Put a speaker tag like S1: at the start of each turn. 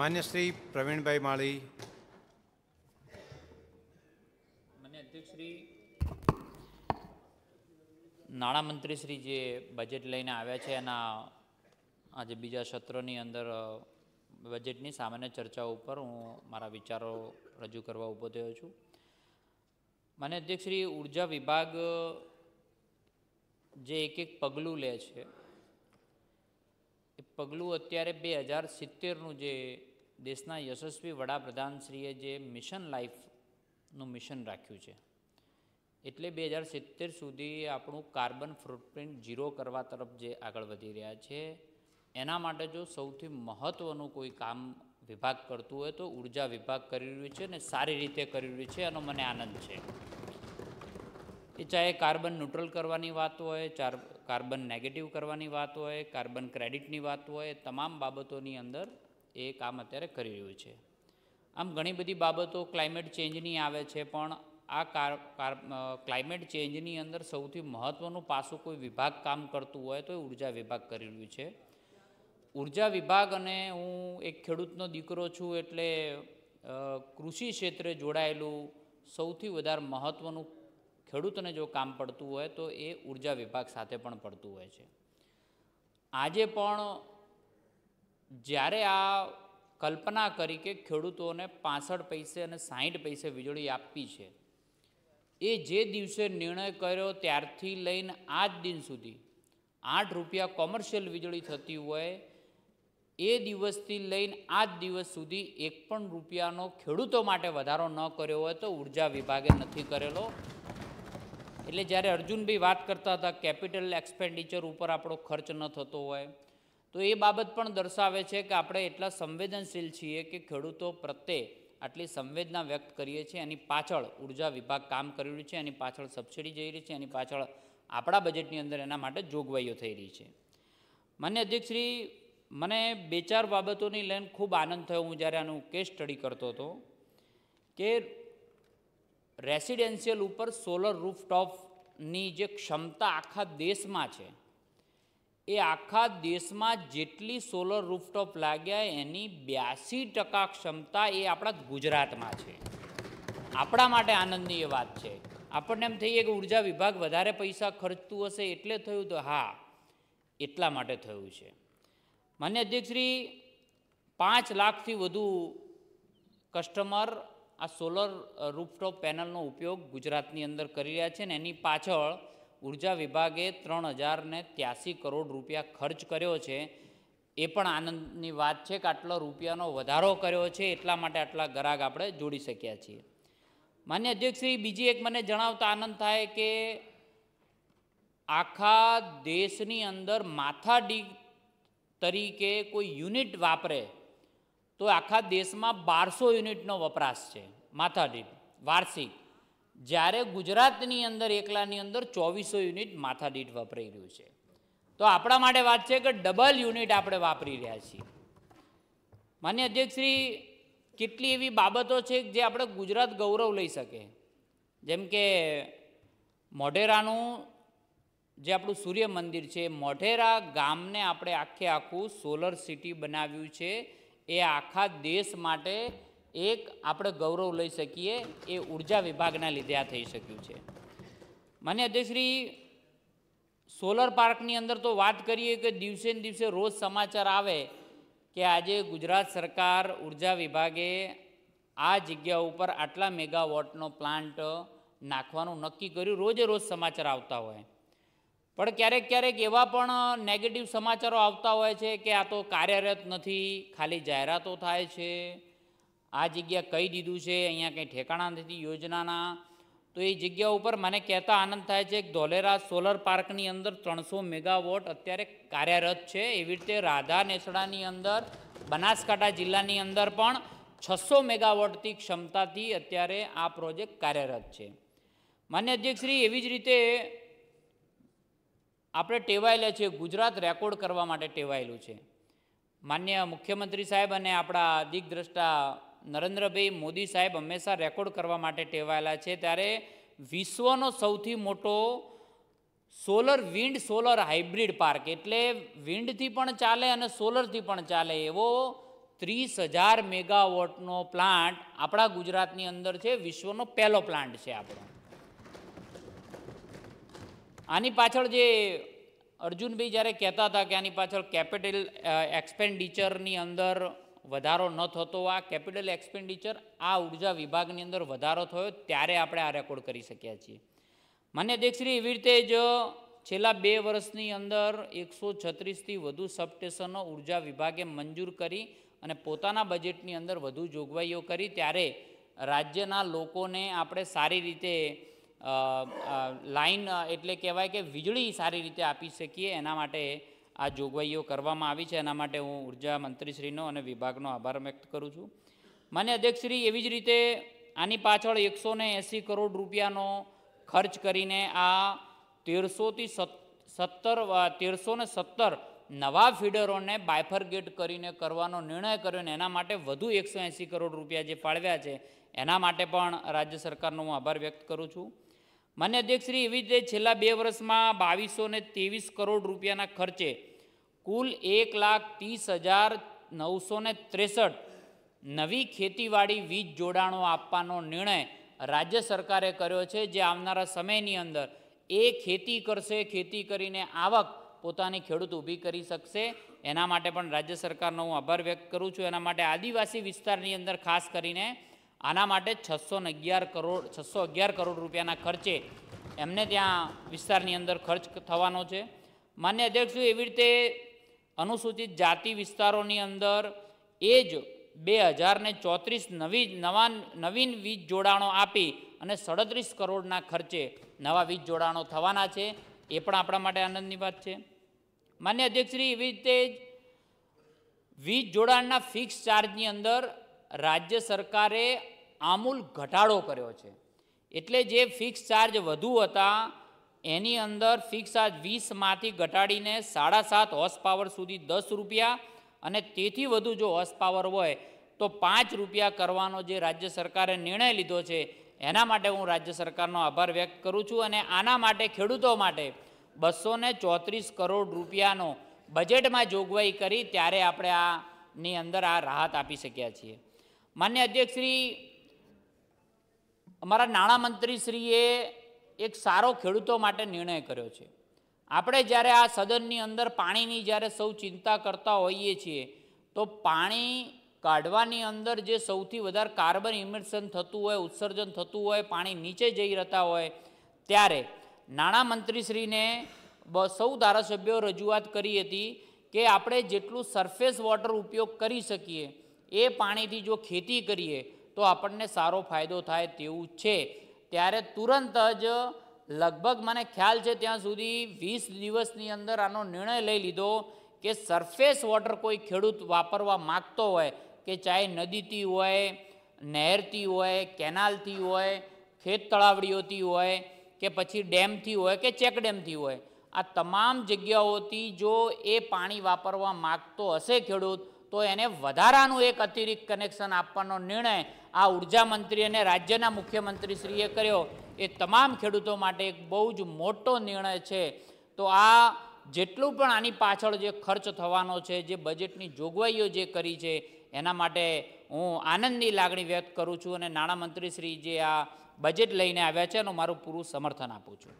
S1: માન્ય શ્રી પ્રવીણભાઈ માળી માન્ય અધ્યક્ષ શ્રી નાણામંત્રી શ્રી જે બજેટ લઈને આવ્યા છે એના આજે બીજા સત્રની અંદર બજેટની સામાન્ય ચર્ચા ઉપર હું મારા વિચારો રજૂ કરવા ઊભો થયો છું મને અધ્યક્ષશ્રી ઉર્જા વિભાગ જે એક એક પગલું લે છે પગલું અત્યારે બે હજાર સિત્તેરનું જે દેશના યશસ્વી વડાપ્રધાનશ્રીએ જે મિશન લાઈફનું મિશન રાખ્યું છે એટલે બે હજાર સિત્તેર સુધી આપણું કાર્બન ફૂટપ્રિન્ટ ઝીરો કરવા તરફ જે આગળ વધી રહ્યા છે એના માટે જો સૌથી મહત્ત્વનું કોઈ કામ વિભાગ કરતું હોય તો ઉર્જા વિભાગ કરી રહ્યું છે અને સારી રીતે કરી રહ્યું છે એનો મને આનંદ છે એ ચાહે કાર્બન ન્યુટ્રલ કરવાની વાત હોય ચાર કાર્બન નેગેટિવ કરવાની વાત હોય કાર્બન ક્રેડિટની વાત હોય તમામ બાબતોની અંદર એ કામ અત્યારે કરી રહ્યું છે આમ ઘણી બધી બાબતો ક્લાઇમેટ ચેન્જની આવે છે પણ આ કાર ક્લાઇમેટ ચેન્જની અંદર સૌથી મહત્ત્વનું પાસું કોઈ વિભાગ કામ કરતું હોય તો એ ઉર્જા વિભાગ કરી રહ્યું છે ઉર્જા વિભાગ અને હું એક ખેડૂતનો દીકરો છું એટલે કૃષિ ક્ષેત્રે જોડાયેલું સૌથી વધારે મહત્ત્વનું ખેડૂતને જો કામ પડતું હોય તો એ ઉર્જા વિભાગ સાથે પણ પડતું હોય છે આજે પણ જ્યારે આ કલ્પના કરી કે ખેડૂતોને પાસઠ પૈસે અને સાહીઠ પૈસે વીજળી આપવી છે એ જે દિવસે નિર્ણય કર્યો ત્યારથી લઈને આજ દિન સુધી આઠ રૂપિયા કોમર્શિયલ વીજળી થતી હોય એ દિવસથી લઈને આ દિવસ સુધી એક પણ રૂપિયાનો ખેડૂતો માટે વધારો ન કર્યો હોય તો ઉર્જા વિભાગે નથી કરેલો એટલે જ્યારે અર્જુનભાઈ વાત કરતા હતા કેપિટલ એક્સપેન્ડિચર ઉપર આપણો ખર્ચ ન થતો હોય તો એ બાબત પણ દર્શાવે છે કે આપણે એટલા સંવેદનશીલ છીએ કે ખેડૂતો પ્રત્યે આટલી સંવેદના વ્યક્ત કરીએ છીએ એની પાછળ ઊર્જા વિભાગ કામ કરી રહ્યું છે એની પાછળ સબસિડી જઈ રહી છે એની પાછળ આપણા બજેટની અંદર એના માટે જોગવાઈઓ થઈ રહી છે માન્ય અધ્યક્ષશ્રી મને બે ચાર બાબતોની લઈને ખૂબ આનંદ થયો હું જ્યારે આનું કેસ સ્ટડી કરતો હતો કે રેસિડેન્શિયલ ઉપર સોલર રૂફટોપની જે ક્ષમતા આખા દેશમાં છે એ આખા દેશમાં જેટલી સોલર રૂફટોપ લાગ્યા એની બ્યાસી ટકા ક્ષમતા એ આપણા ગુજરાતમાં છે આપણા માટે આનંદની એ વાત છે આપણને એમ થઈએ કે ઉર્જા વિભાગ વધારે પૈસા ખર્ચતું હશે એટલે થયું તો હા એટલા માટે થયું છે માન્ય અધ્યક્ષશ્રી પાંચ લાખથી વધુ કસ્ટમર આ સોલર રૂફટોપ પેનલનો ઉપયોગ ગુજરાતની અંદર કરી રહ્યા છે ને એની પાછળ ઉર્જા વિભાગે ત્રણ હજારને ત્યાસી કરોડ રૂપિયા ખર્ચ કર્યો છે એ પણ આનંદની વાત છે કે આટલો રૂપિયાનો વધારો કર્યો છે એટલા માટે આટલા ગ્રાહક આપણે જોડી શક્યા છીએ માન્ય અધ્યક્ષશ્રી બીજી એક મને જણાવતા આનંદ થાય કે આખા દેશની અંદર માથાડી તરીકે કોઈ યુનિટ વાપરે તો આખા દેશમાં બારસો યુનિટનો વપરાશ છે માથાદીઠ વાર્ષિક જ્યારે ગુજરાતની અંદર એકલાની અંદર ચોવીસો યુનિટ માથાદીઠ વપરાઈ રહ્યું છે તો આપણા માટે વાત છે કે ડબલ યુનિટ આપણે વાપરી રહ્યા છીએ માન્ય અધ્યક્ષશ્રી કેટલી એવી બાબતો છે જે આપણે ગુજરાત ગૌરવ લઈ શકે જેમ કે મોઢેરાનું જે આપણું સૂર્ય મંદિર છે મોઢેરા ગામને આપણે આખે આખું સોલર સિટી બનાવ્યું છે એ આખા દેશ માટે એક આપણે ગૌરવ લઈ શકીએ એ ઉર્જા વિભાગના લીધે આ થઈ શક્યું છે માન્ય અધ્યક્ષશ્રી સોલર પાર્કની અંદર તો વાત કરીએ કે દિવસે ને દિવસે રોજ સમાચાર આવે કે આજે ગુજરાત સરકાર ઉર્જા વિભાગે આ જગ્યા ઉપર આટલા મેગાવોટનો પ્લાન્ટ નાખવાનું નક્કી કર્યું રોજે રોજ સમાચાર આવતા હોય પણ ક્યારેક ક્યારેક એવા પણ નેગેટિવ સમાચારો આવતા હોય છે કે આ તો કાર્યરત નથી ખાલી જાહેરાતો થાય છે આ જગ્યા કહી દીધું છે અહીંયા કંઈ ઠેકાણા નથી યોજનાના તો એ જગ્યા ઉપર મને કહેતા આનંદ થાય છે કે ધોલેરા સોલર પાર્કની અંદર ત્રણસો મેગાવોટ અત્યારે કાર્યરત છે એવી રીતે રાધા નેસડાની અંદર બનાસકાંઠા જિલ્લાની અંદર પણ છસો મેગાવોટથી ક્ષમતાથી અત્યારે આ પ્રોજેક્ટ કાર્યરત છે માન્ય અધ્યક્ષશ્રી એવી જ રીતે આપણે ટેવાયેલા છીએ ગુજરાત રેકોર્ડ કરવા માટે ટેવાયેલું છે માન્ય મુખ્યમંત્રી સાહેબ અને આપણા દિગ્દ્રષ્ટા નરેન્દ્રભાઈ મોદી સાહેબ હંમેશા રેકોર્ડ કરવા માટે ટેવાયેલા છે ત્યારે વિશ્વનો સૌથી મોટો solar wind solar hybrid park એટલે વિન્ડથી પણ ચાલે અને સોલરથી પણ ચાલે એવો ત્રીસ હજાર મેગાવોટનો પ્લાન્ટ આપણા ગુજરાતની અંદર છે વિશ્વનો પહેલો પ્લાન્ટ છે આપણો આની પાછળ જે અર્જુનભાઈ જ્યારે કહેતા હતા કે આની પાછળ કેપિટલ એક્સપેન્ડિચરની અંદર વધારો ન થતો આ કેપિટલ એક્સપેન્ડિચર આ ઉર્જા વિભાગની અંદર વધારો થયો ત્યારે આપણે આ રેકોર્ડ કરી શક્યા છીએ માન્ય અધ્યક્ષશ્રી એવી રીતે જ છેલ્લા બે વર્ષની અંદર એકસો છત્રીસથી વધુ સબસ્ટેશનો ઉર્જા વિભાગે મંજૂર કરી અને પોતાના બજેટની અંદર વધુ જોગવાઈઓ કરી ત્યારે રાજ્યના લોકોને આપણે સારી રીતે લાઇન એટલે કહેવાય કે વીજળી સારી રીતે આપી શકીએ એના માટે આ જોગવાઈઓ કરવામાં આવી છે એના માટે હું ઉર્જા મંત્રીશ્રીનો અને વિભાગનો આભાર વ્યક્ત કરું છું માન્ય અધ્યક્ષશ્રી એવી જ રીતે આની પાછળ એકસો એંસી કરોડ રૂપિયાનો ખર્ચ કરીને આ તેરસોથી સત્તર તેરસો ને સત્તર નવા ફીડરોને બાયફરગેટ કરીને કરવાનો નિર્ણય કર્યો ને એના માટે વધુ એકસો એંસી કરોડ રૂપિયા જે ફાળવ્યા છે એના માટે પણ રાજ્ય સરકારનો હું આભાર વ્યક્ત કરું છું માન્ય અધ્યક્ષશ્રી એવી જ રીતે છેલ્લા બે વર્ષમાં બાવીસો ને ત્રેવીસ કરોડ રૂપિયાના ખર્ચે કુલ એક લાખ ત્રીસ હજાર નવસો ને ત્રેસઠ નવી ખેતીવાડી વીજ જોડાણો આપવાનો નિર્ણય રાજ્ય સરકારે કર્યો છે જે આવનારા સમયની અંદર એ ખેતી કરશે ખેતી કરીને આવક પોતાની ખેડૂત ઊભી કરી શકશે એના માટે પણ રાજ્ય સરકારનો હું આભાર વ્યક્ત કરું છું એના માટે આદિવાસી વિસ્તારની અંદર ખાસ કરીને આના માટે છસો અગિયાર કરોડ છસો અગિયાર કરોડ રૂપિયાના ખર્ચે એમને ત્યાં વિસ્તારની અંદર ખર્ચ થવાનો છે માન્ય અધ્યક્ષશ્રી એવી રીતે અનુસૂચિત જાતિ વિસ્તારોની અંદર એ જ બે હજારને ચોત્રીસ નવી નવા નવીન વીજ જોડાણો આપી અને સડત્રીસ કરોડના ખર્ચે નવા વીજ જોડાણો થવાના છે એ પણ આપણા માટે આનંદની વાત છે માન્ય અધ્યક્ષશ્રી એવી રીતે જ વીજ જોડાણના ફિક્સ ચાર્જની અંદર રાજ્ય સરકારે આમૂલ ઘટાડો કર્યો છે એટલે જે ફિક્સ ચાર્જ વધુ હતા એની અંદર ફિક્સ ચાર્જ વીસમાંથી ઘટાડીને સાડા સાત હોર્સ પાવર સુધી દસ રૂપિયા અને તેથી વધુ જો હોર્સ પાવર હોય તો પાંચ રૂપિયા કરવાનો જે રાજ્ય સરકારે નિર્ણય લીધો છે એના માટે હું રાજ્ય સરકારનો આભાર વ્યક્ત કરું છું અને આના માટે ખેડૂતો માટે બસો ચોત્રીસ કરોડ રૂપિયાનો બજેટમાં જોગવાઈ કરી ત્યારે આપણે આની અંદર આ રાહત આપી શક્યા છીએ માન્ય અધ્યક્ષ શ્રી અમારા નાણામંત્રીશ્રીએ એક સારો ખેડૂતો માટે નિર્ણય કર્યો છે આપણે જ્યારે આ સદનની અંદર પાણીની જ્યારે સૌ ચિંતા કરતા હોઈએ છીએ તો પાણી કાઢવાની અંદર જે સૌથી વધારે કાર્બન ઇમિશન થતું હોય ઉત્સર્જન થતું હોય પાણી નીચે જઈ રહેતા હોય ત્યારે નાણામંત્રીશ્રીને સૌ ધારાસભ્યો રજૂઆત કરી હતી કે આપણે જેટલું સરફેસ વોટર ઉપયોગ કરી શકીએ એ પાણીથી જો ખેતી કરીએ તો આપણને સારો ફાયદો થાય તેવું છે ત્યારે તુરંત જ લગભગ મને ખ્યાલ છે ત્યાં સુધી વીસ દિવસની અંદર આનો નિર્ણય લઈ લીધો કે સરફેસ વોટર કોઈ ખેડૂત વાપરવા માગતો હોય કે ચાહે નદીથી હોય નહેરથી હોય કેનાલથી હોય ખેત તળાવડીઓથી હોય કે પછી ડેમથી હોય કે ચેકડેમથી હોય આ તમામ જગ્યાઓથી જો એ પાણી વાપરવા માગતો હશે ખેડૂત તો એને વધારાનું એક અતિરિક્ત કનેક્શન આપવાનો નિર્ણય આ ઉર્જા મંત્રી અને રાજ્યના મુખ્યમંત્રી શ્રીએ કર્યો એ તમામ ખેડૂતો માટે એક બહુ જ મોટો નિર્ણય છે તો આ જેટલું પણ આની પાછળ જે ખર્ચ થવાનો છે જે બજેટની જોગવાઈઓ જે કરી છે એના માટે હું આનંદની લાગણી વ્યક્ત કરું છું અને નાણામંત્રીશ્રી જે આ બજેટ લઈને આવ્યા છે એનું મારું પૂરું સમર્થન આપું છું